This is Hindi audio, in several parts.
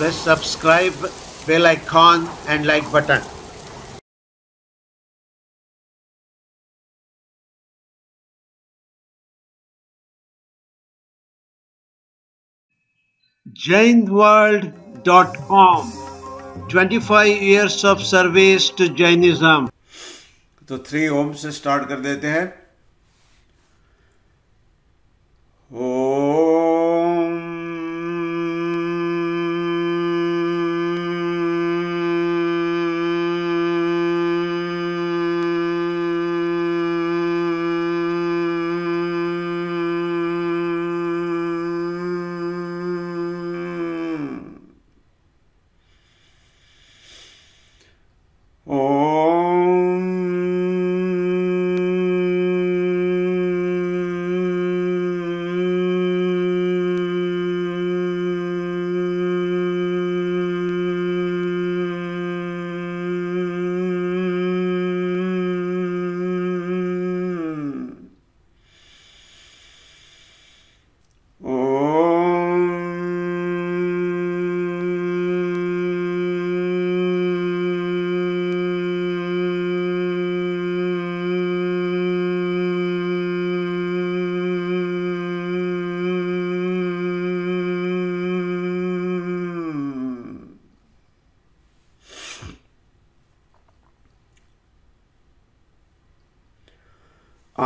press subscribe bell icon and like button jainworld.com 25 years of service to Jainism तो थ्री ओम से स्टार्ट कर देते हैं ओ oh.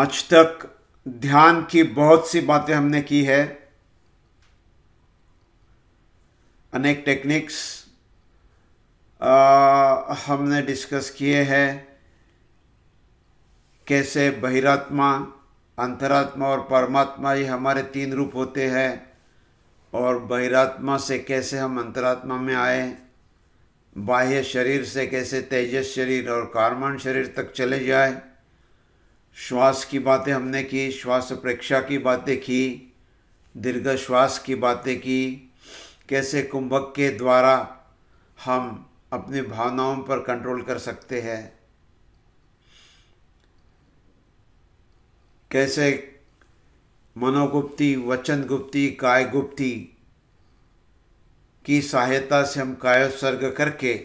आज तक ध्यान की बहुत सी बातें हमने की है अनेक टेक्निक्स हमने डिस्कस किए हैं कैसे बहिरात्मा अंतरात्मा और परमात्मा ये हमारे तीन रूप होते हैं और बहिरात्मा से कैसे हम अंतरात्मा में आए बाह्य शरीर से कैसे तेजस शरीर और कार्मण शरीर तक चले जाए श्वास की बातें हमने की श्वास प्रेक्षा की बातें की दीर्घ श्वास की बातें की कैसे कुंभक के द्वारा हम अपनी भावनाओं पर कंट्रोल कर सकते हैं कैसे मनोगुप्ती वचन गुप्ती काय गुप्ती की सहायता से हम कायोत्सर्ग करके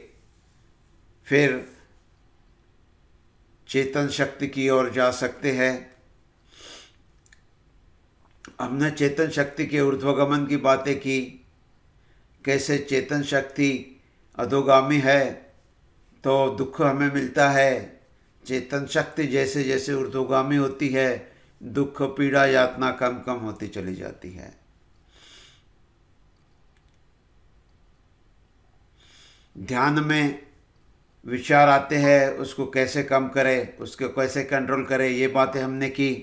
फिर चेतन शक्ति की ओर जा सकते हैं हमने चेतन शक्ति के ऊर्ध्वगमन की बातें की कैसे चेतन शक्ति अधोगामी है तो दुख हमें मिलता है चेतन शक्ति जैसे जैसे ऊर्ध्वगामी होती है दुख पीड़ा यातना कम कम होती चली जाती है ध्यान में विचार आते हैं उसको कैसे कम करें उसको कैसे कंट्रोल करें ये बातें हमने की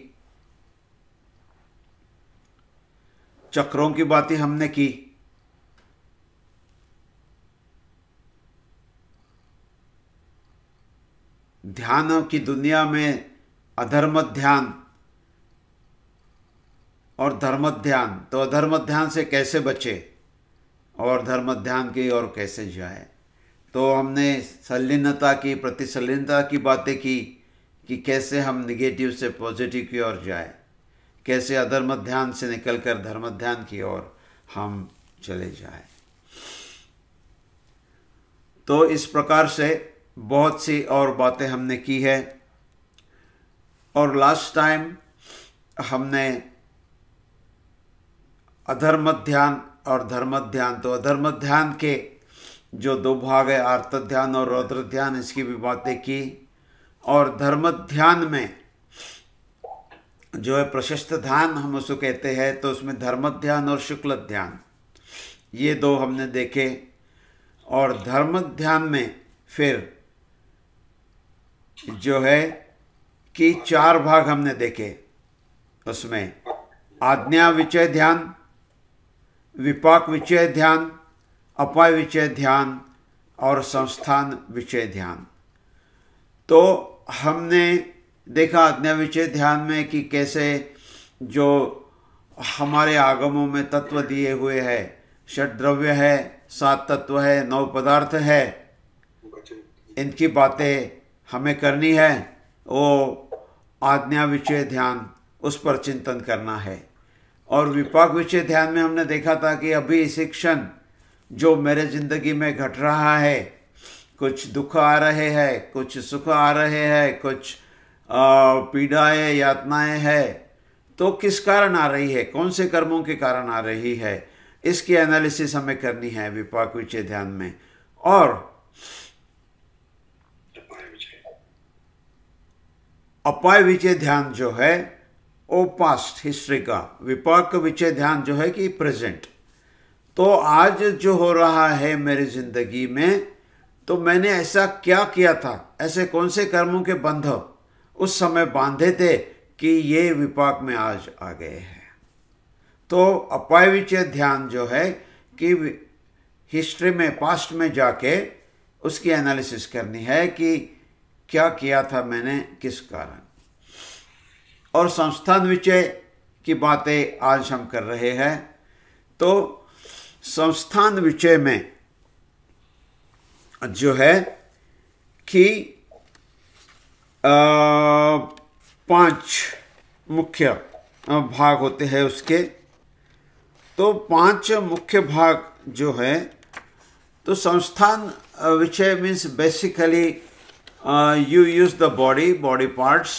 चक्रों की बातें हमने की ध्यानों की दुनिया में अधर्म ध्यान और धर्म ध्यान तो अधर्म ध्यान से कैसे बचे और धर्म ध्यान की ओर कैसे जाए तो हमने संलिनता की प्रतिसंलिनता की बातें की कि कैसे हम निगेटिव से पॉजिटिव की ओर जाए कैसे अधर्म ध्यान से निकलकर धर्म ध्यान की ओर हम चले जाए तो इस प्रकार से बहुत सी और बातें हमने की है और लास्ट टाइम हमने अधर्म ध्यान और धर्म ध्यान तो अधर्म ध्यान के जो दो भाग है आर्त ध्यान और रौद्र ध्यान इसकी भी बातें की और धर्म ध्यान में जो है प्रशस्त ध्यान हम उसको कहते हैं तो उसमें धर्म ध्यान और शुक्ल ध्यान ये दो हमने देखे और धर्म ध्यान में फिर जो है कि चार भाग हमने देखे उसमें आज्ञा विचय ध्यान विपाक विचय ध्यान अपाय विचय ध्यान और संस्थान विचय ध्यान तो हमने देखा अज्ञा विचय ध्यान में कि कैसे जो हमारे आगमों में तत्व दिए हुए है षट द्रव्य है सात तत्व है नौ पदार्थ है इनकी बातें हमें करनी है वो आज्ञा विचय ध्यान उस पर चिंतन करना है और विपाक विषय ध्यान में हमने देखा था कि अभी शिक्षण क्षण जो मेरे ज़िंदगी में घट रहा है कुछ दुख आ रहे हैं कुछ सुख आ रहे हैं कुछ पीड़ाएं यातनाएं हैं तो किस कारण आ रही है कौन से कर्मों के कारण आ रही है इसकी एनालिसिस हमें करनी है विपाक विचय ध्यान में और अपाय विचय ध्यान जो है वो पास्ट हिस्ट्री का विपाक विचय ध्यान जो है कि प्रेजेंट तो आज जो हो रहा है मेरी ज़िंदगी में तो मैंने ऐसा क्या किया था ऐसे कौन से कर्मों के बंधव उस समय बांधे थे कि ये विपाक में आज आ गए हैं तो अपायविचय विचय ध्यान जो है कि हिस्ट्री में पास्ट में जाके उसकी एनालिसिस करनी है कि क्या किया था मैंने किस कारण और संस्थान विचय की बातें आज हम कर रहे हैं तो संस्थान विषय में जो है कि पांच मुख्य भाग होते हैं उसके तो पांच मुख्य भाग जो है तो संस्थान विषय means basically you use the body body parts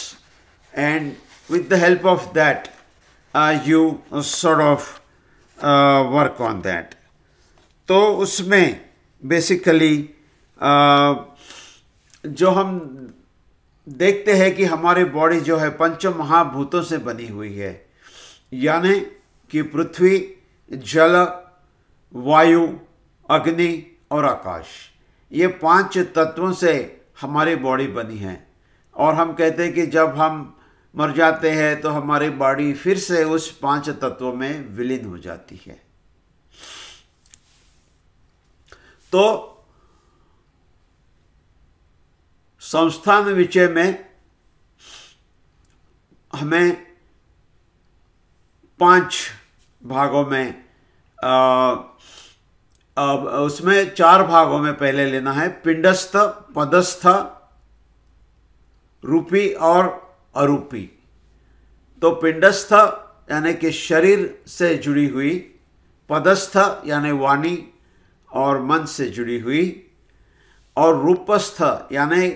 and with the help of that you sort of work on that तो उसमें बेसिकली जो हम देखते हैं कि हमारे बॉडी जो है पंच महाभूतों से बनी हुई है यानी कि पृथ्वी जल वायु अग्नि और आकाश ये पांच तत्वों से हमारी बॉडी बनी है और हम कहते हैं कि जब हम मर जाते हैं तो हमारी बॉडी फिर से उस पांच तत्वों में विलीन हो जाती है तो संस्थान विषय में हमें पांच भागों में आ, आ, उसमें चार भागों में पहले लेना है पिंडस्थ पदस्थ रूपी और अरूपी तो पिंडस्थ यानी कि शरीर से जुड़ी हुई पदस्थ यानी वाणी और मन से जुड़ी हुई और रूपस्थ यानी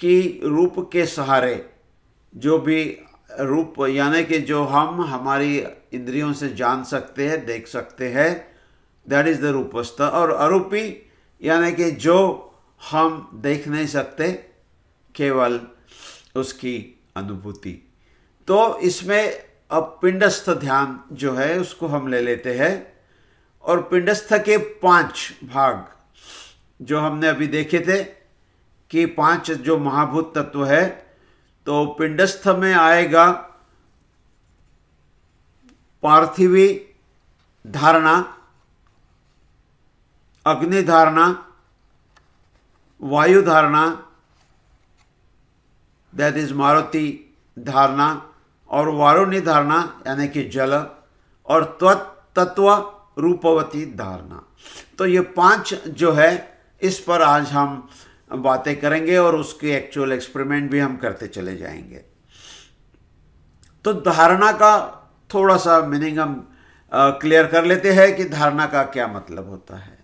कि रूप के सहारे जो भी रूप यानी कि जो हम हमारी इंद्रियों से जान सकते हैं देख सकते हैं दैट इज़ द रूपस्थ और अरूपी यानी कि जो हम देख नहीं सकते केवल उसकी अनुभूति तो इसमें अब पिंडस्थ ध्यान जो है उसको हम ले लेते हैं और पिंडस्थ के पांच भाग जो हमने अभी देखे थे कि पांच जो महाभूत तत्व है तो पिंडस्थ में आएगा पार्थिवी धारणा अग्नि धारणा वायु धारणा दैट इज मारुति धारणा और वारुणी धारणा यानी कि जल और त्वत तत्व रूपवती धारणा तो ये पांच जो है इस पर आज हम बातें करेंगे और उसके एक्चुअल एक्सपेरिमेंट भी हम करते चले जाएंगे तो धारणा का थोड़ा सा मीनिंग हम क्लियर कर लेते हैं कि धारणा का क्या मतलब होता है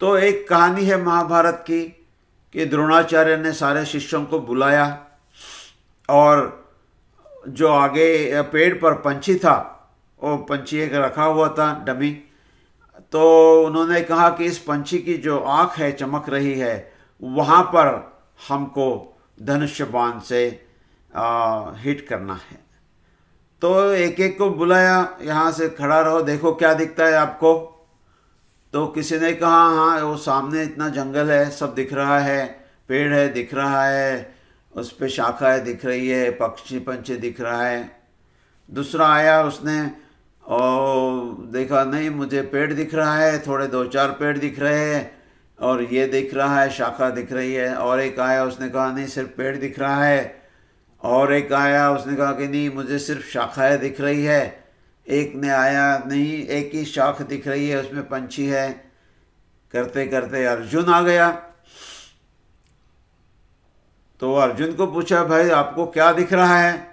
तो एक कहानी है महाभारत की कि द्रोणाचार्य ने सारे शिष्यों को बुलाया और जो आगे पेड़ पर पंछी था और पंछी एक रखा हुआ था डमी तो उन्होंने कहा कि इस पंछी की जो आँख है चमक रही है वहाँ पर हमको धनुष बाण से आ, हिट करना है तो एक एक को बुलाया यहाँ से खड़ा रहो देखो क्या दिखता है आपको तो किसी ने कहा हाँ वो सामने इतना जंगल है सब दिख रहा है पेड़ है दिख रहा है उस पर शाखाएँ दिख रही है पक्षी पंछी दिख रहा है दूसरा आया उसने और देखा नहीं मुझे पेड़ दिख रहा है थोड़े दो चार पेड़ दिख रहे हैं और ये दिख रहा है शाखा दिख रही है और एक आया उसने कहा नहीं सिर्फ पेड़ दिख रहा है और एक आया उसने कहा कि नहीं मुझे सिर्फ शाखाएँ दिख रही है एक ने आया नहीं एक ही शाख दिख रही है उसमें पंछी है करते करते अर्जुन आ गया तो अर्जुन को पूछा भाई आपको क्या दिख रहा है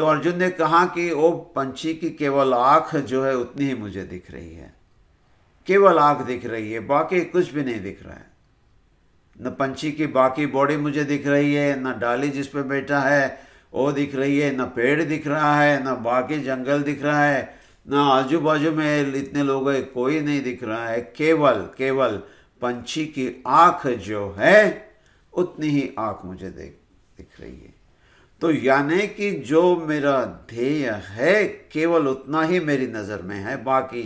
तो अर्जुन ने कहा कि वो पंछी की केवल आँख जो है उतनी ही मुझे दिख रही है केवल आँख दिख रही है बाकी कुछ भी नहीं दिख रहा है न पंछी की बाकी बॉडी मुझे दिख रही है न डाली जिस पे बैठा है वो दिख रही है न पेड़ दिख रहा है न बाकी जंगल दिख रहा है न आजू बाजू में इतने लोग है कोई नहीं दिख रहा है केवल केवल पंछी की आँख जो है उतनी ही आँख मुझे देख दिख रही है तो यानी कि जो मेरा ध्येय है केवल उतना ही मेरी नज़र में है बाकी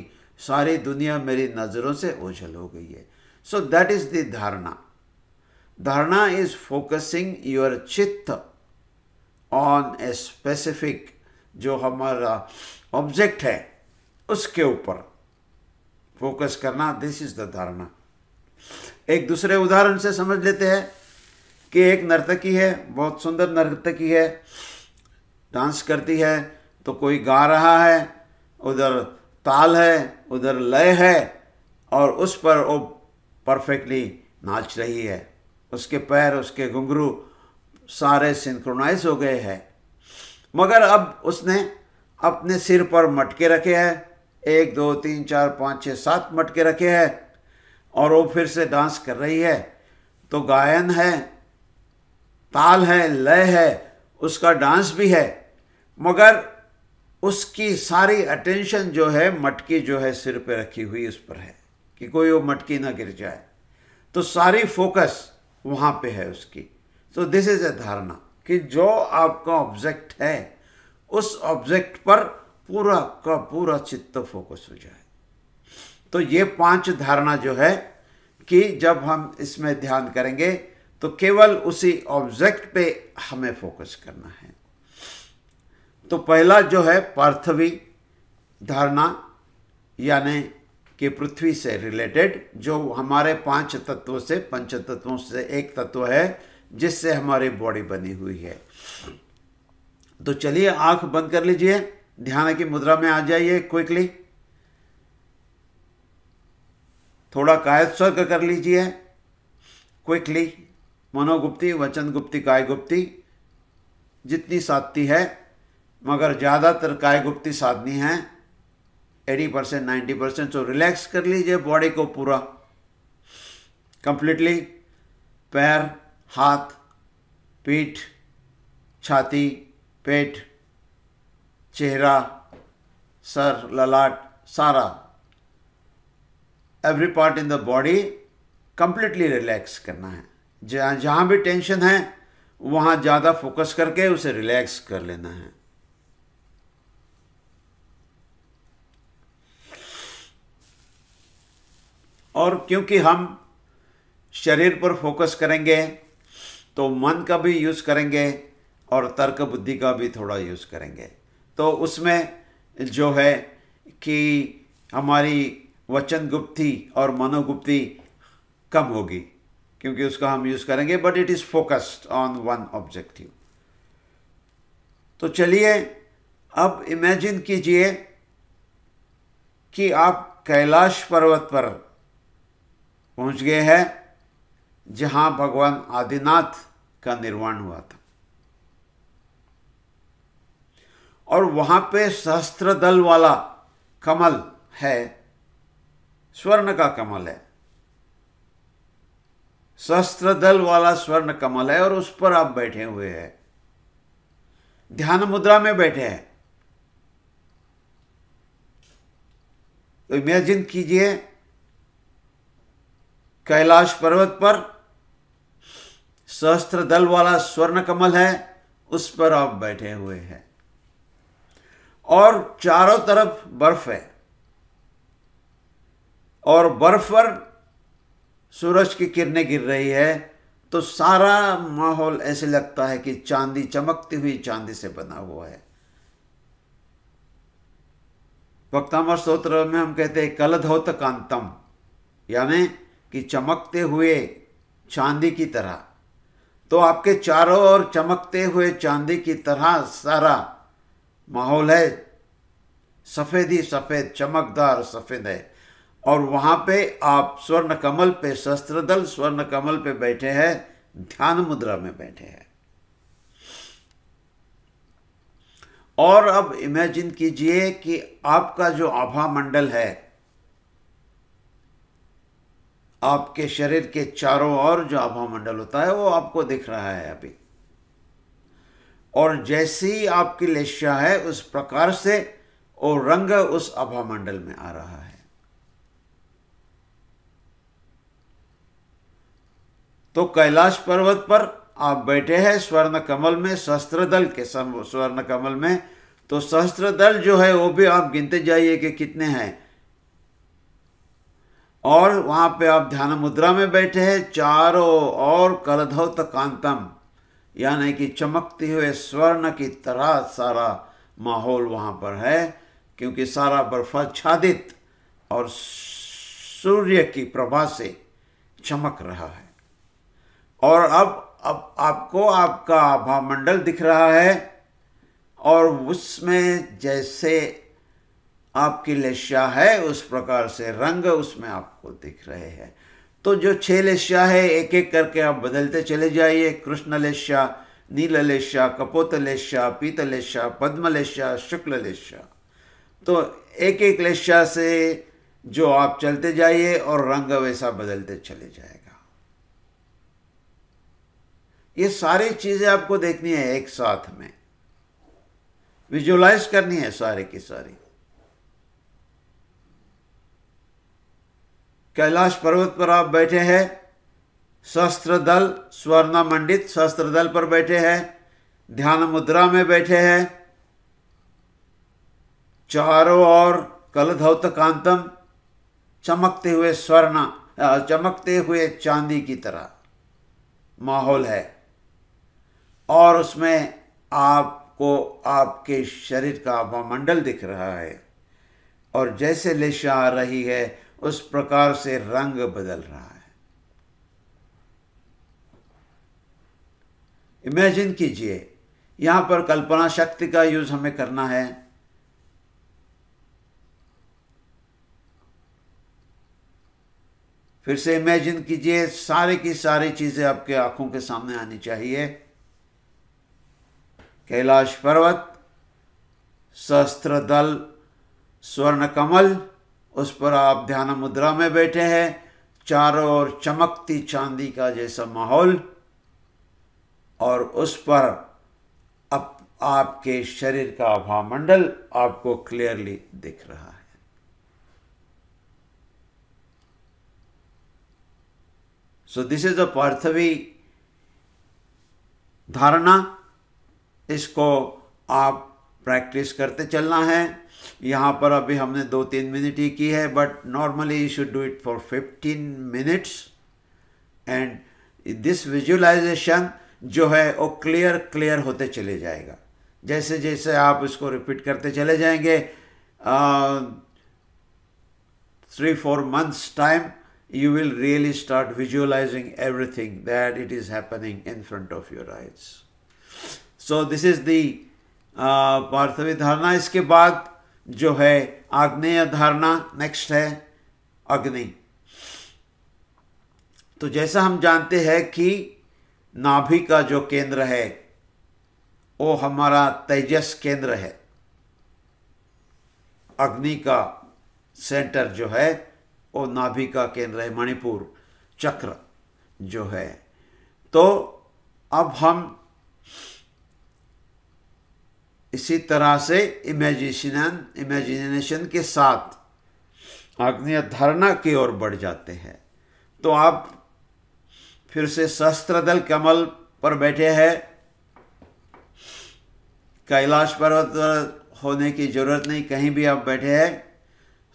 सारी दुनिया मेरी नज़रों से ओझल हो गई है so that is the dharana dharana is focusing your chitta on a specific जो हमारा ऑब्जेक्ट है उसके ऊपर फोकस करना दिस इज द धारणा एक दूसरे उदाहरण से समझ लेते हैं कि एक नर्तकी है बहुत सुंदर नर्तकी है डांस करती है तो कोई गा रहा है उधर ताल है उधर लय है और उस पर वो परफेक्टली नाच रही है उसके पैर उसके घुंघरू सारे सिंक्रोनाइज हो गए हैं मगर अब उसने अपने सिर पर मटके रखे हैं एक दो तीन चार पाँच छः सात मटके रखे हैं और वो फिर से डांस कर रही है तो गायन है ताल है लय है उसका डांस भी है मगर उसकी सारी अटेंशन जो है मटकी जो है सिर पे रखी हुई उस पर है कि कोई वो मटकी ना गिर जाए तो सारी फोकस वहाँ पे है उसकी तो दिस इज़ ए धारणा कि जो आपका ऑब्जेक्ट है उस ऑब्जेक्ट पर पूरा का पूरा चित्त फोकस हो जाए तो ये पांच धारणा जो है कि जब हम इसमें ध्यान करेंगे तो केवल उसी ऑब्जेक्ट पे हमें फोकस करना है तो पहला जो है पार्थवी धारणा यानी कि पृथ्वी से रिलेटेड जो हमारे पांच तत्वों से पंच तत्वों से एक तत्व है जिससे हमारी बॉडी बनी हुई है तो चलिए आंख बंद कर लीजिए ध्यान की मुद्रा में आ जाइए क्विकली थोड़ा कायत स्वर्ग कर लीजिए क्विकली मनोगुप्ति वचन गुप्ती काय गुप्ति जितनी साधती है मगर ज़्यादातर काय गुप्ति साधनी है एटी परसेंट नाइन्टी परसेंट तो रिलैक्स कर लीजिए बॉडी को पूरा कंप्लीटली पैर हाथ पीठ छाती पेट चेहरा सर ललाट सारा every part in the body completely relax करना है जहाँ जहाँ भी टेंशन है वहाँ ज़्यादा फोकस करके उसे रिलैक्स कर लेना है और क्योंकि हम शरीर पर फोकस करेंगे तो मन का भी यूज़ करेंगे और तर्क बुद्धि का भी थोड़ा यूज़ करेंगे तो उसमें जो है कि हमारी वचन गुप्ति और मनोगुप्ति कम होगी क्योंकि उसका हम यूज़ करेंगे but it is focused on one objective तो चलिए अब इमेजिन कीजिए कि आप कैलाश पर्वत पर पहुंच गए हैं जहां भगवान आदिनाथ का निर्माण हुआ था और वहां पे सहस्त्र दल वाला कमल है स्वर्ण का कमल है शस्त्र दल वाला स्वर्ण कमल है और उस पर आप बैठे हुए हैं ध्यान मुद्रा में बैठे हैं तो इमेजिन कीजिए कैलाश पर्वत पर सहस्त्र दल वाला स्वर्ण कमल है उस पर आप बैठे हुए हैं और चारों तरफ बर्फ है और बर्फ पर सूरज की किरणें गिर रही है तो सारा माहौल ऐसे लगता है कि चांदी चमकती हुई चांदी से बना हुआ है वक्तामर स्त्रोत्र में हम कहते हैं कलधौत कांतम यानी कि चमकते हुए चांदी की तरह तो आपके चारों ओर चमकते हुए चांदी की तरह सारा माहौल है सफेद ही सफेद चमकदार सफेद है और वहाँ पे आप स्वर्ण कमल पे शस्त्र दल स्वर्ण कमल पे बैठे हैं ध्यान मुद्रा में बैठे हैं और अब इमेजिन कीजिए कि आपका जो आभा मंडल है आपके शरीर के चारों ओर जो आभा मंडल होता है वो आपको दिख रहा है अभी और जैसी आपकी लेशा है उस प्रकार से वो रंग उस आभा मंडल में आ रहा है तो कैलाश पर्वत पर आप बैठे हैं स्वर्ण कमल में शस्त्र दल के स्वर्ण कमल में तो सहस्त्र दल जो है वो भी आप गिनते जाइए कि कितने हैं और वहाँ पे आप ध्यान मुद्रा में बैठे हैं चारों और कलधौत कांतम यानी कि चमकते हुए स्वर्ण की तरह सारा माहौल वहाँ पर है क्योंकि सारा बर्फाच्छादित और सूर्य की प्रभा से चमक रहा है और अब अब आपको आपका आभा मंडल दिख रहा है और उसमें जैसे आपकी लेश्या है उस प्रकार से रंग उसमें आपको दिख रहे हैं तो जो छह लेश्या है एक एक करके आप बदलते चले जाइए कृष्ण लेशिया नील लेशिया कपोत लेश्या पीत लेशिया पद्म लेशिया शुक्ल लेशिया तो एक एक लेशिया से जो आप चलते जाइए और रंग वैसा बदलते चले जाए ये सारी चीज़ें आपको देखनी है एक साथ में विजुअलाइज करनी है सारे की सारी कैलाश पर्वत पर आप बैठे हैं शस्त्र दल स्वर्णमंडित शस्त्र दल पर बैठे हैं ध्यान मुद्रा में बैठे हैं चारों ओर कलधौत कांतम चमकते हुए स्वर्ण चमकते हुए चांदी की तरह माहौल है और उसमें आपको आपके शरीर का वामंडल दिख रहा है और जैसे लेशा आ रही है उस प्रकार से रंग बदल रहा है इमेजिन कीजिए यहां पर कल्पना शक्ति का यूज हमें करना है फिर से इमेजिन कीजिए सारे की सारी चीजें आपके आंखों के सामने आनी चाहिए कैलाश पर्वत शस्त्र दल स्वर्ण कमल उस पर आप ध्यान मुद्रा में बैठे हैं चारों ओर चमकती चांदी का जैसा माहौल और उस पर अब आपके शरीर का भामंडल आपको क्लियरली दिख रहा है so this is a parthivi dharana इसको आप प्रैक्टिस करते चलना है यहाँ पर अभी हमने दो तीन मिनट ही की है but normally you should do it for fifteen minutes and this visualisation जो है वो क्लियर क्लियर होते चले जाएगा जैसे जैसे आप इसको रिपीट करते चले जाएंगे three four months time you will really start visualising everything that it is happening in front of your eyes so this is the parthivi dharana इसके बाद जो है आग्नेय धारणा नेक्स्ट है अग्नि तो जैसा हम जानते हैं कि नाभि का जो केंद्र है वो हमारा तेजस केंद्र है अग्नि का सेंटर जो है वो नाभि का केंद्र है मणिपुर चक्र जो है तो अब हम इसी तरह से इमेजिनेशन इमेजिनेशन के साथ आग्नेय धारणा की ओर बढ़ जाते हैं तो आप फिर से शस्त्र दल कमल पर बैठे हैं कैलाश पर्वत होने की जरूरत नहीं कहीं भी आप बैठे हैं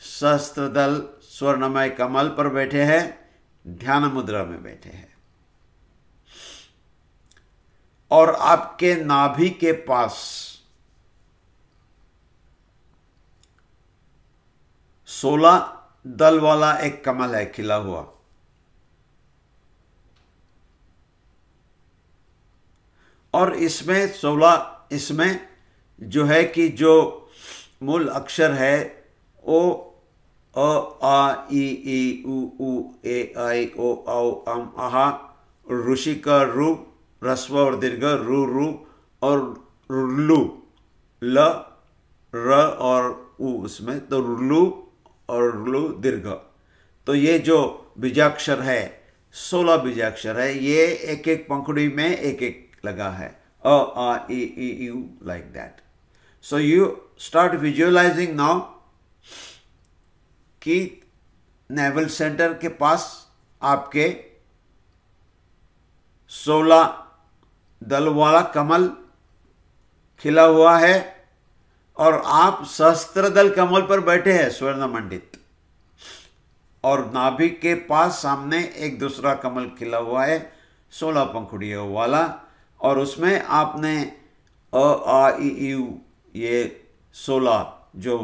शस्त्र दल स्वर्णमय कमल पर बैठे हैं ध्यान मुद्रा में बैठे हैं और आपके नाभि के पास सोलह दल वाला एक कमल है खिला हुआ और इसमें सोलह इसमें जो है कि जो मूल अक्षर है ओ अ आ ई ई उ ऊ ए आई ओ औ अम आहा ऋषि का रू रस्व और दीर्घ रू रू और रुल्लू ल र और उ उसमें तो रुल्लू और लु दीर्घ तो ये जो बीजाक्षर है सोलह बीजाक्षर है ये एक एक पंखुड़ी में एक एक लगा है अ आ ई यू like that so you start visualising now कि नेवल सेंटर के पास आपके सोलह दल वाला कमल खिला हुआ है और आप सहस्त्र दल कमल पर बैठे हैं स्वर्ण मंडित और नाभिक के पास सामने एक दूसरा कमल खिला हुआ है सोलह पंखुड़ियों वाला और उसमें आपने अ आ ई यू ये सोलह जो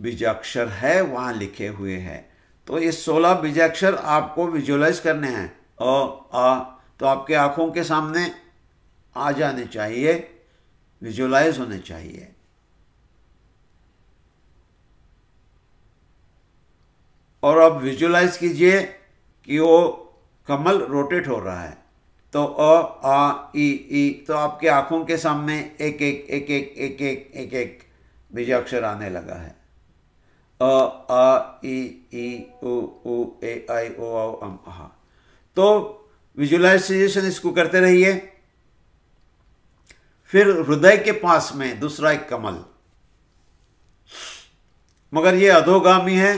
बीजाक्षर है वहाँ लिखे हुए हैं तो ये सोलह बीजाक्षर आपको विजुअलाइज करने हैं अ आ तो आपके आँखों के सामने आ जाने चाहिए विजुअलाइज होने चाहिए और अब विजुअलाइज कीजिए कि वो कमल रोटेट हो रहा है तो अ आ ई ई तो आपके आंखों के सामने एक एक एक एक एक एक एक एक विजय अक्षर आने लगा है अ आ ई ई उ उ ए आई ओ औ अम आ तो विजुअलाइजेशन इसको करते रहिए फिर हृदय के पास में दूसरा एक कमल मगर ये अधोगामी है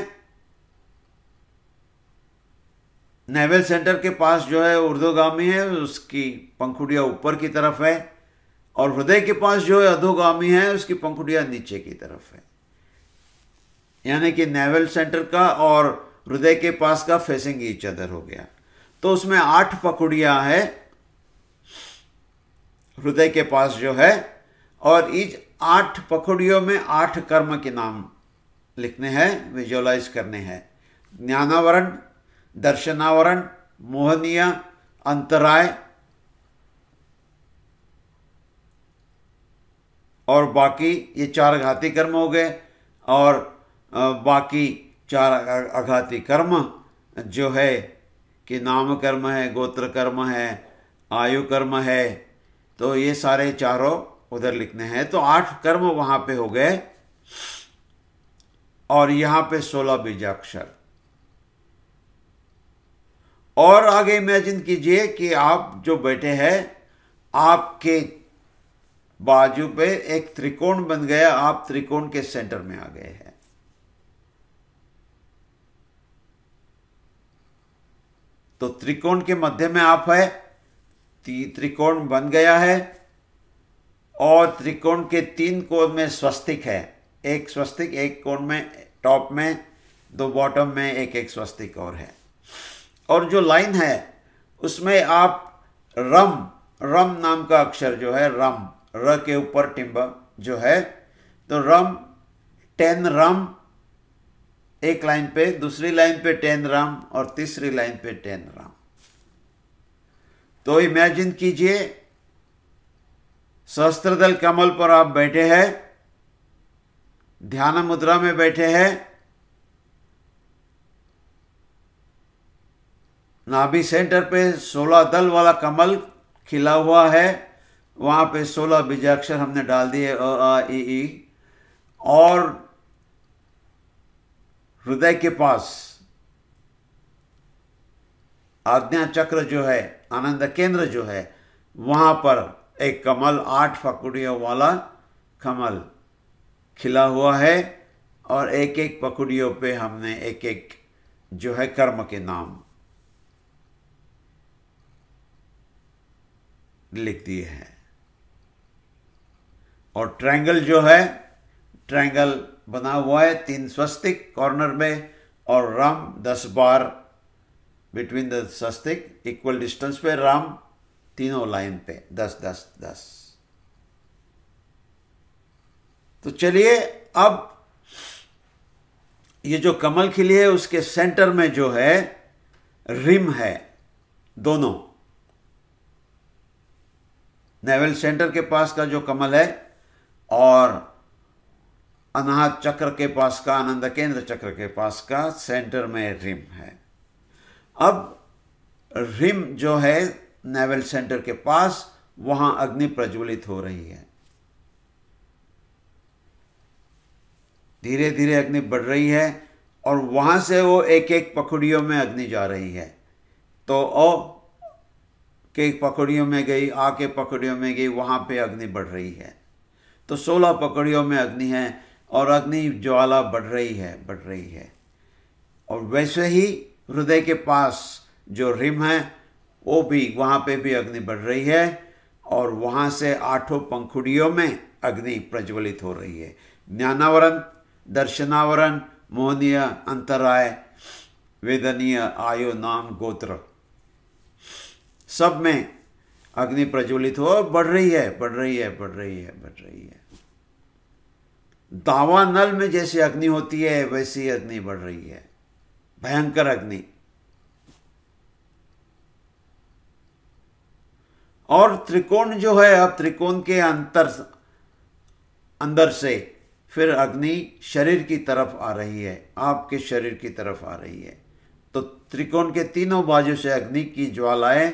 नेवल सेंटर के पास जो है उर्दोगामी है उसकी पंखुड़िया ऊपर की तरफ है और हृदय के पास जो है अधोगामी है उसकी पंखुड़िया नीचे की तरफ है यानी कि नेवल सेंटर का और हृदय के पास का फेसिंग ईच अदर हो गया तो उसमें आठ पकुड़िया है हृदय के पास जो है और इस आठ पखुड़ियों में आठ कर्म के नाम लिखने हैं विजुअलाइज करने हैं ज्ञानावरण दर्शनावरण मोहनीय अंतराय और बाकी ये चार घाती कर्म हो गए और बाकी चार आघाती कर्म जो है कि नाम कर्म है गोत्र कर्म है आयु कर्म है तो ये सारे चारों उधर लिखने हैं तो आठ कर्म वहां पे हो गए और यहां पे सोलह बीजाक्षर और आगे इमेजिन कीजिए कि आप जो बैठे हैं आपके बाजू पे एक त्रिकोण बन गया आप त्रिकोण के सेंटर में आ गए हैं तो त्रिकोण के मध्य में आप है त्रिकोण बन गया है और त्रिकोण के तीन कोण में स्वस्तिक है एक स्वस्तिक एक कोण में टॉप में दो बॉटम में एक एक स्वस्तिक और है और जो लाइन है उसमें आप रम रम नाम का अक्षर जो है रम र के ऊपर टिम्ब जो है तो रम टेन रम एक लाइन पे दूसरी लाइन पे टेन रम और तीसरी लाइन पे टेन रम तो इमेजिन कीजिए सहस्त्र दल कमल पर आप बैठे हैं ध्यान मुद्रा में बैठे हैं नाभि सेंटर पे सोलह दल वाला कमल खिला हुआ है वहाँ पे सोलह बीजाक्षर हमने डाल दिए अ आ ई ई और हृदय के पास आज्ञा चक्र जो है आनंद केंद्र जो है वहाँ पर एक कमल आठ पकड़ियों वाला कमल खिला हुआ है और एक एक पकड़ियों पे हमने एक एक जो है कर्म के नाम लिख दिए हैं और ट्रायंगल जो है ट्रायंगल बना हुआ है तीन स्वस्तिक कॉर्नर में और राम दस बार between the swastik equal distance पे राम तीनों लाइन पे दस दस दस तो चलिए अब ये जो कमल खिली है उसके सेंटर में जो है रिम है दोनों नेवल सेंटर के पास का जो कमल है और अनाहत चक्र के पास का आनंद केंद्र चक्र के पास का सेंटर में रिम है अब रिम जो है नेवल सेंटर के पास वहां अग्नि प्रज्वलित हो रही है धीरे धीरे अग्नि बढ़ रही है और वहां से वो एक एक पकड़ियों में अग्नि जा रही है तो ओ के पकड़ियों में गई आ के पकड़ियों में गई वहां पे अग्नि बढ़ रही है तो सोलह पकड़ियों में अग्नि है और अग्नि ज्वाला बढ़ रही है बढ़ रही है और वैसे ही हृदय के पास जो रिम है वो भी वहाँ पे भी अग्नि बढ़ रही है और वहाँ से आठों पंखुड़ियों में अग्नि प्रज्वलित हो रही है ज्ञानावरण दर्शनावरण मोहनीय अंतराय वेदनीय आयो नाम गोत्र सब में अग्नि प्रज्वलित हो बढ़ रही है बढ़ रही है बढ़ रही है बढ़ रही है दावा नल में जैसी अग्नि होती है वैसी अग्नि बढ़ रही है भयंकर अग्नि और त्रिकोण जो है अब त्रिकोण के अंतर अंदर से फिर अग्नि शरीर की तरफ आ रही है आपके शरीर की तरफ आ रही है तो त्रिकोण के तीनों बाजू से अग्नि की ज्वालाएं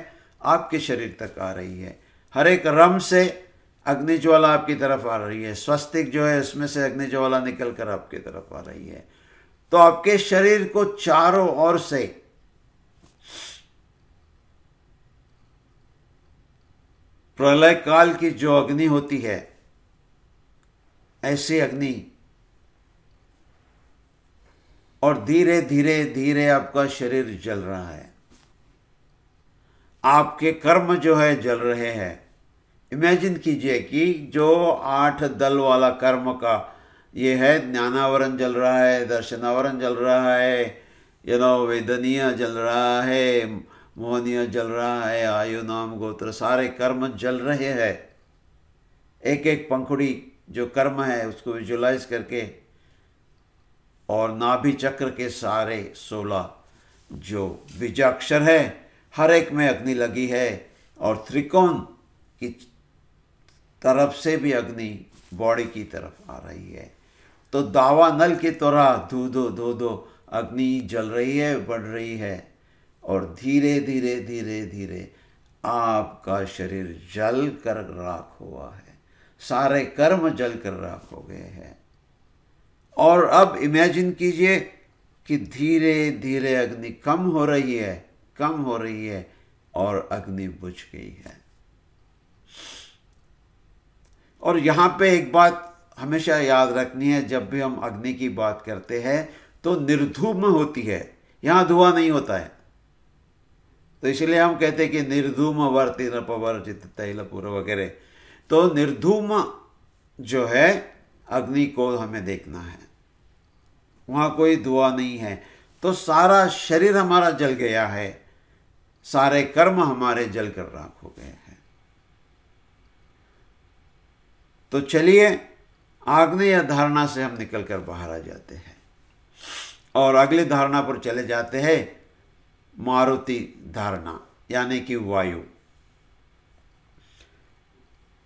आपके शरीर तक आ रही है हर एक रम से अग्नि ज्वाला आपकी तरफ आ रही है स्वस्तिक जो है उसमें से अग्नि ज्वाला निकल कर आपकी तरफ आ रही है तो आपके शरीर को चारों ओर से प्रलय काल की जो अग्नि होती है ऐसी अग्नि और धीरे धीरे धीरे आपका शरीर जल रहा है आपके कर्म जो है जल रहे हैं इमेजिन कीजिए कि जो आठ दल वाला कर्म का ये है ज्ञानावरण जल रहा है दर्शनावरण जल रहा है यू नो वेदनीय जल रहा है मोहनीय जल रहा है आयु नाम गोत्र सारे कर्म जल रहे हैं एक एक पंखुड़ी जो कर्म है उसको विजुलाइज करके और नाभि चक्र के सारे सोलह जो बीजाक्षर है हर एक में अग्नि लगी है और त्रिकोण की तरफ से भी अग्नि बॉडी की तरफ आ रही है तो दावा नल के तरह धू दो दो दो अग्नि जल रही है बढ़ रही है और धीरे धीरे धीरे धीरे आपका शरीर जल कर राख हुआ है सारे कर्म जल कर राख हो गए हैं और अब इमेजिन कीजिए कि धीरे धीरे अग्नि कम हो रही है कम हो रही है और अग्नि बुझ गई है और यहां पे एक बात हमेशा याद रखनी है जब भी हम अग्नि की बात करते हैं तो निर्धूम होती है यहां धुआं नहीं होता है तो इसलिए हम कहते हैं कि निर्धूम वर्ति नपवर्जित तैल पूर्व वगैरह तो निर्धूम जो है अग्नि को हमें देखना है वहां कोई धुआं नहीं है तो सारा शरीर हमारा जल गया है सारे कर्म हमारे जल कर राख हो गए हैं तो चलिए आग्ने या धारणा से हम निकलकर बाहर आ जाते हैं और अगले धारणा पर चले जाते हैं मारुति धारणा यानी कि वायु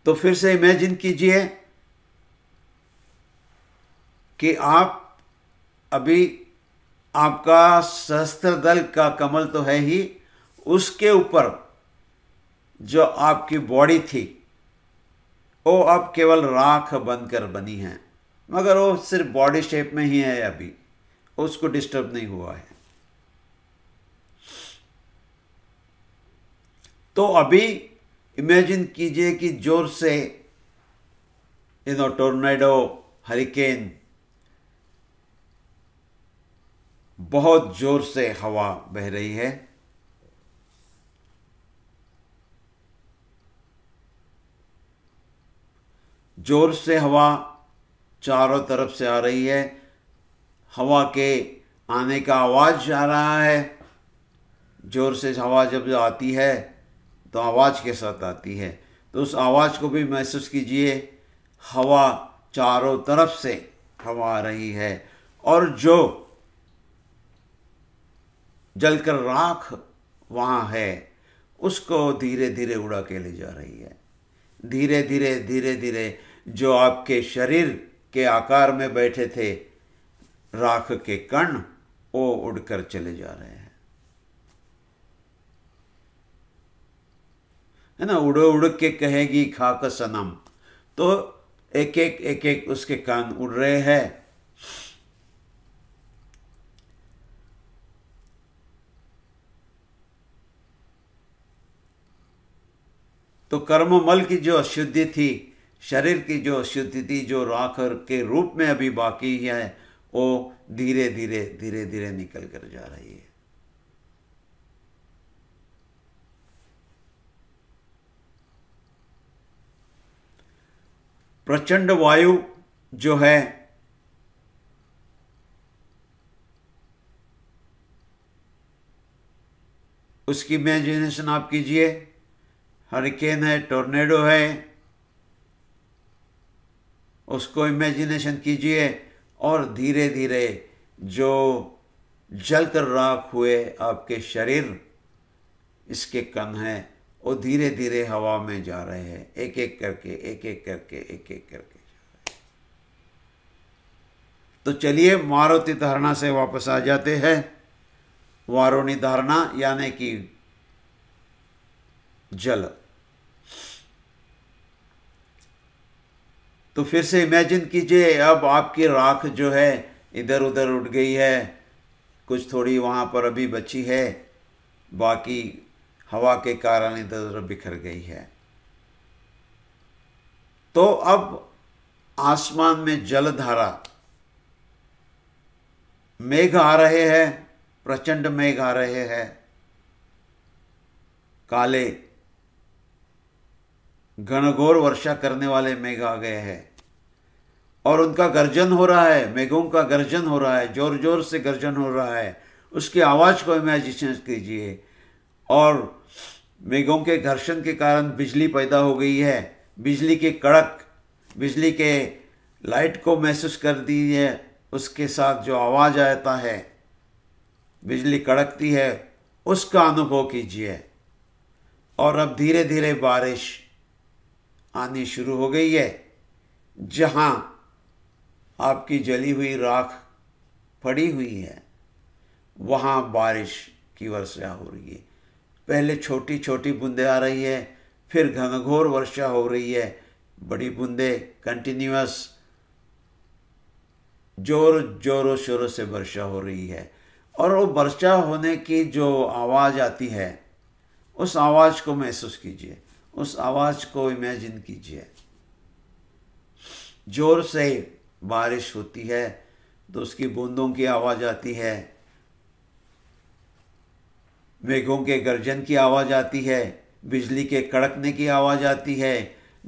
तो फिर से इमेजिन कीजिए कि आप अभी आपका सहस्त्र दल का कमल तो है ही उसके ऊपर जो आपकी बॉडी थी वो अब केवल राख बनकर बनी है मगर वो सिर्फ बॉडी शेप में ही है अभी उसको डिस्टर्ब नहीं हुआ है तो अभी इमेजिन कीजिए कि जोर से यू नो टोर्नेडो हरिकेन बहुत जोर से हवा बह रही है जोर से हवा चारों तरफ से आ रही है हवा के आने का आवाज़ आ रहा है जोर से हवा जब आती है तो आवाज़ के साथ आती है तो उस आवाज़ को भी महसूस कीजिए हवा चारों तरफ से हवा आ रही है और जो जलकर राख वहाँ है उसको धीरे धीरे उड़ा के ले जा रही है धीरे धीरे धीरे धीरे जो आपके शरीर के आकार में बैठे थे राख के कण वो उड़कर चले जा रहे हैं है ना उड़ उड़ के कहेगी खाक सनम तो एक एक एक एक उसके कान उड़ रहे हैं तो कर्म मल की जो अशुद्धि थी शरीर की जो शुद्धि जो राख के रूप में अभी बाकी है वो धीरे धीरे धीरे धीरे निकल कर जा रही है प्रचंड वायु जो है उसकी इमेजिनेशन आप कीजिए हरिकेन है टोर्नेडो है उसको इमेजिनेशन कीजिए और धीरे धीरे जो जलकर राख हुए आपके शरीर इसके कन हैं वो धीरे धीरे हवा में जा रहे हैं एक एक करके एक एक करके एक एक करके तो चलिए मारुति धारणा से वापस आ जाते हैं वारुणी धारणा यानी कि जल तो फिर से इमेजिन कीजिए अब आपकी राख जो है इधर उधर उठ गई है कुछ थोड़ी वहाँ पर अभी बची है बाकी हवा के कारण इधर उधर बिखर गई है तो अब आसमान में जलधारा मेघ आ रहे हैं प्रचंड मेघ आ रहे हैं काले घनघोर वर्षा करने वाले मेघ आ गए हैं और उनका गर्जन हो रहा है मेघों का गर्जन हो रहा है ज़ोर ज़ोर से गर्जन हो रहा है उसकी आवाज़ को इमेजिनेशन कीजिए और मेघों के घर्षण के कारण बिजली पैदा हो गई है बिजली के कड़क बिजली के लाइट को महसूस कर दीजिए उसके साथ जो आवाज़ आता है बिजली कड़कती है उसका अनुभव कीजिए और अब धीरे धीरे बारिश आनी शुरू हो गई है जहाँ आपकी जली हुई राख पड़ी हुई है वहाँ बारिश की वर्षा हो रही है पहले छोटी छोटी बूंदें आ रही है फिर घनघोर वर्षा हो रही है बड़ी बूंदें कंटिन्यूस जोर जोरों शोरों से वर्षा हो रही है और वो वर्षा होने की जो आवाज़ आती है उस आवाज़ को महसूस कीजिए उस आवाज़ को इमेजिन कीजिए जोर से बारिश होती है तो उसकी बूंदों की आवाज़ आती है मेघों के गर्जन की आवाज़ आती है बिजली के कड़कने की आवाज़ आती है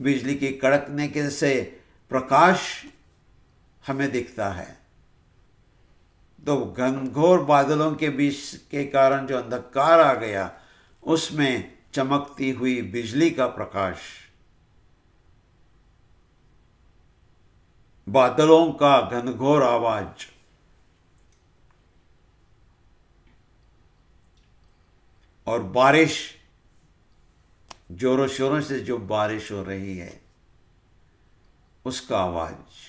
बिजली के कड़कने के से प्रकाश हमें दिखता है तो घनघोर बादलों के बीच के कारण जो अंधकार आ गया उसमें चमकती हुई बिजली का प्रकाश बादलों का घनघोर आवाज और बारिश जोरों शोरों से जो बारिश हो रही है उसका आवाज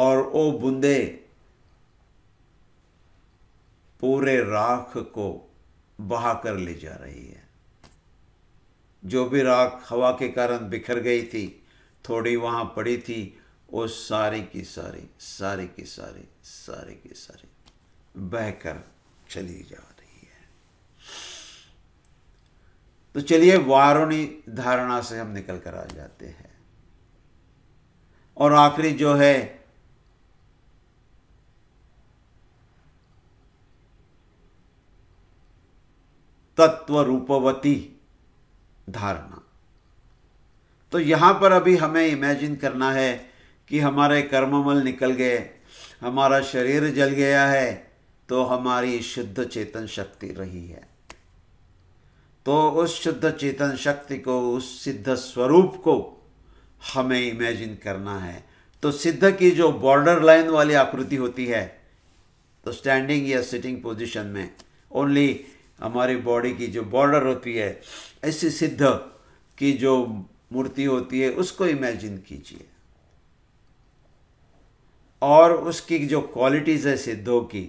और वो बूंदे पूरे राख को बहा कर ले जा रही है जो भी राख हवा के कारण बिखर गई थी थोड़ी वहां पड़ी थी वो सारी की सारी सारी की सारी सारी की सारी बहकर चली जा रही है तो चलिए वारुणी धारणा से हम निकल कर आ जाते हैं और आखिरी जो है तत्व रूपवती धारणा तो यहां पर अभी हमें इमेजिन करना है कि हमारे कर्ममल निकल गए हमारा शरीर जल गया है तो हमारी शुद्ध चेतन शक्ति रही है तो उस शुद्ध चेतन शक्ति को उस सिद्ध स्वरूप को हमें इमेजिन करना है तो सिद्ध की जो बॉर्डर लाइन वाली आकृति होती है तो स्टैंडिंग या सिटिंग पोजीशन में ओनली हमारी बॉडी की जो बॉर्डर होती है ऐसी सिद्ध की जो मूर्ति होती है उसको इमेजिन कीजिए और उसकी जो क्वालिटीज़ है सिद्धों की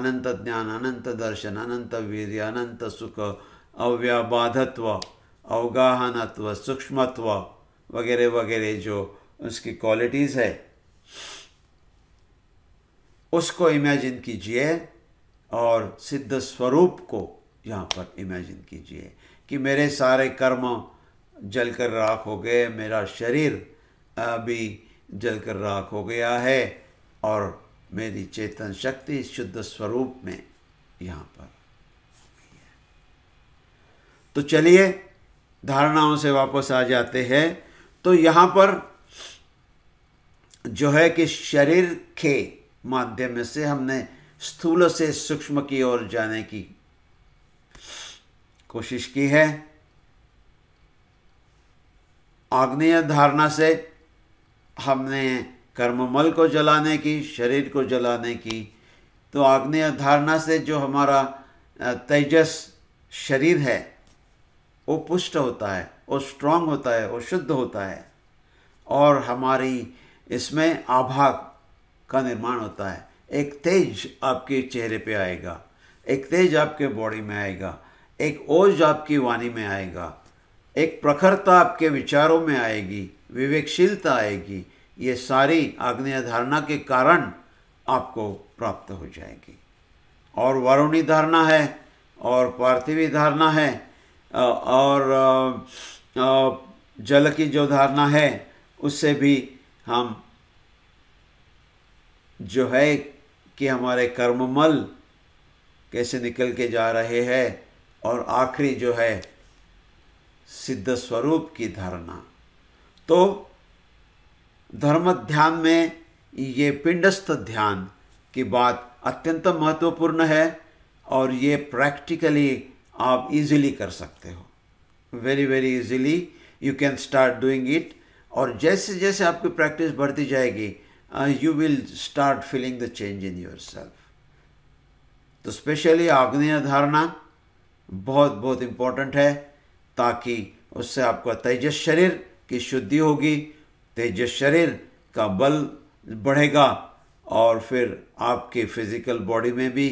अनंत ज्ञान अनंत दर्शन अनंत वीर अनंत सुख अव्यबाधत्व अवगाहनत्व सूक्ष्मत्व वगैरह वगैरह जो उसकी क्वालिटीज़ है उसको इमेजिन कीजिए और सिद्ध स्वरूप को यहाँ पर इमेजिन कीजिए कि मेरे सारे कर्म जलकर राख हो गए मेरा शरीर अभी जलकर राख हो गया है और मेरी चेतन शक्ति शुद्ध स्वरूप में यहाँ पर तो चलिए धारणाओं से वापस आ जाते हैं तो यहाँ पर जो है कि शरीर के माध्यम से हमने स्थूल से सूक्ष्म की ओर जाने की कोशिश की है आग्नेय धारणा से हमने कर्ममल को जलाने की शरीर को जलाने की तो आग्नेय धारणा से जो हमारा तेजस शरीर है वो पुष्ट होता है वो स्ट्रांग होता है वो शुद्ध होता है और हमारी इसमें आभा का निर्माण होता है एक तेज आपके चेहरे पे आएगा एक तेज आपके बॉडी में आएगा एक ओज आपकी वाणी में आएगा एक प्रखरता आपके विचारों में आएगी विवेकशीलता आएगी ये सारी आग्नेय धारणा के कारण आपको प्राप्त हो जाएगी और वरुणी धारणा है और पार्थिवी धारणा है और जल की जो धारणा है उससे भी हम जो है कि हमारे कर्ममल कैसे निकल के जा रहे हैं और आखिरी जो है सिद्ध स्वरूप की धारणा तो धर्म ध्यान में ये पिंडस्थ ध्यान की बात अत्यंत महत्वपूर्ण है और ये प्रैक्टिकली आप इजीली कर सकते हो very very easily you can start doing it और जैसे जैसे आपकी प्रैक्टिस बढ़ती जाएगी you will start feeling the change in your self तो स्पेशली आग्नेय धारणा बहुत बहुत इम्पोर्टेंट है ताकि उससे आपका तेजस शरीर की शुद्धि होगी तेज शरीर का बल बढ़ेगा और फिर आपके फिज़िकल बॉडी में भी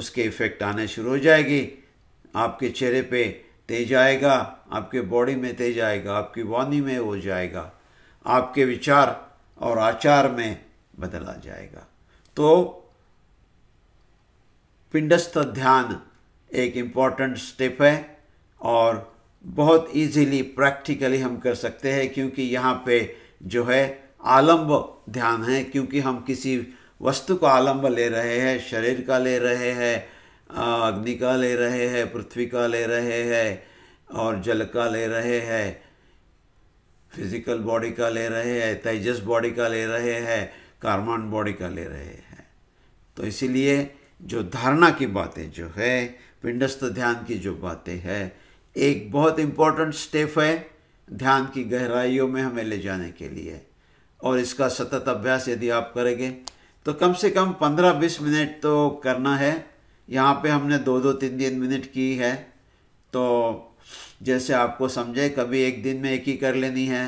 उसके इफ़ेक्ट आने शुरू हो जाएगी आपके चेहरे पे तेज आएगा आपके बॉडी में तेज आएगा आपकी वाणी में हो जाएगा आपके विचार और आचार में बदला जाएगा तो पिंडस्थ ध्यान एक इम्पॉर्टेंट स्टेप है और बहुत इजीली प्रैक्टिकली हम कर सकते हैं क्योंकि यहाँ पे जो है आलम्ब ध्यान है क्योंकि हम किसी वस्तु को आलम्ब ले रहे हैं शरीर का ले रहे हैं अग्नि का ले रहे हैं पृथ्वी का ले रहे हैं और जल का ले रहे हैं फिजिकल बॉडी का ले रहे हैं तेजस बॉडी का ले रहे हैं कार्बन बॉडी का ले रहे हैं तो इसीलिए जो धारणा की बातें जो है पिंडस्थ ध्यान की जो बातें हैं एक बहुत इम्पोर्टेंट स्टेप है ध्यान की गहराइयों में हमें ले जाने के लिए और इसका सतत अभ्यास यदि आप करेंगे तो कम से कम पंद्रह बीस मिनट तो करना है यहाँ पे हमने दो दो तीन तीन मिनट की है तो जैसे आपको समझे कभी एक दिन में एक ही कर लेनी है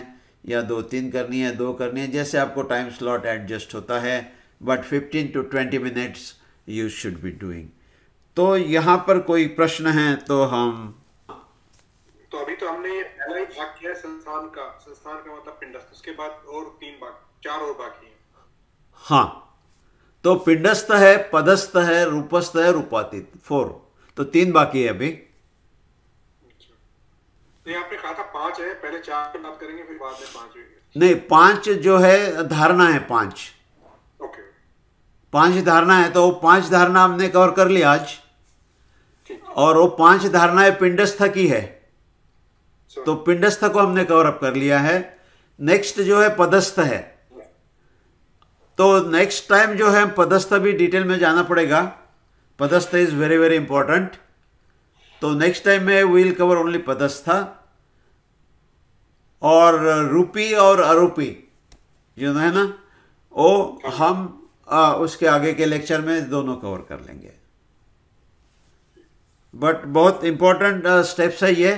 या दो तीन करनी है दो करनी है जैसे आपको टाइम स्लॉट एडजस्ट होता है but fifteen to twenty minutes you should be doing तो यहाँ पर कोई प्रश्न है तो हम तो हमने पहला ही भाग किया है संस्थान का संस्थान का मतलब पिंडस्थ उसके बाद और तीन भाग चार और बाकी हैं हाँ तो पिंडस्थ है पदस्थ है रूपस्थ है रूपातीत फोर तो तीन बाकी है अभी अच्छा। तो यहाँ पे कहा था पांच है पहले चार पे बात करेंगे फिर बाद में पांच नहीं पांच जो है धारणा है पांच ओके पांच धारणा है तो वो पांच धारणा हमने कवर कर लिया आज और वो पांच धारणाएं पिंडस्थ की है तो पिंडस्थ को हमने कवर अप कर लिया है नेक्स्ट जो है पदस्थ है तो नेक्स्ट टाइम जो है पदस्थ भी डिटेल में जाना पड़ेगा padastha is very very important तो नेक्स्ट टाइम में विल कवर ओनली पदस्थ और रूपी और अरूपी जो है ना वो हम आ, उसके आगे के लेक्चर में दोनों कवर कर लेंगे बट बहुत इंपॉर्टेंट स्टेप्स है ये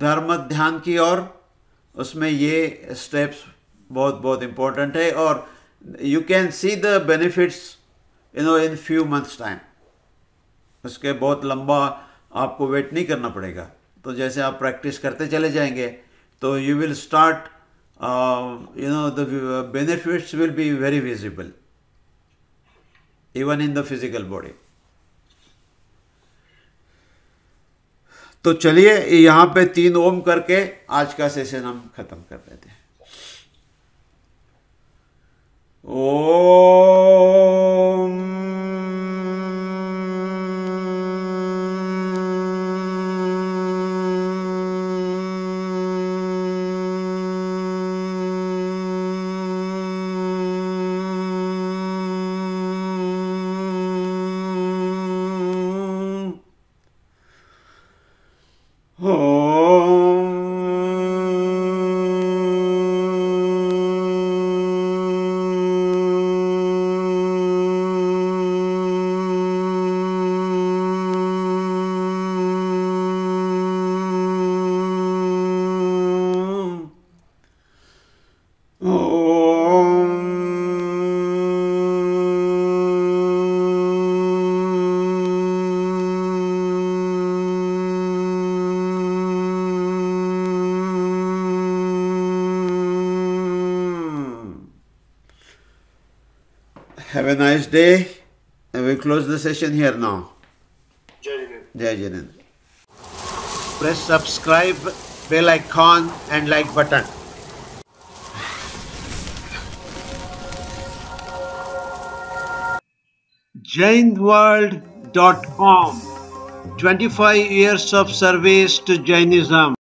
धर्म ध्यान की ओर उसमें ये स्टेप्स बहुत बहुत इम्पोर्टेंट है और you can see the benefits you know in few months time उसके बहुत लंबा आपको वेट नहीं करना पड़ेगा तो जैसे आप प्रैक्टिस करते चले जाएंगे तो you will start you know the benefits will be very visible even in the physical body तो चलिए यहां पे तीन ओम करके आज का सेशन हम खत्म कर देते हैं ओम a nice day. And we close the session here now. Jai Jai Press subscribe, bell icon and like button. JainWorld.com 25 years of service to Jainism.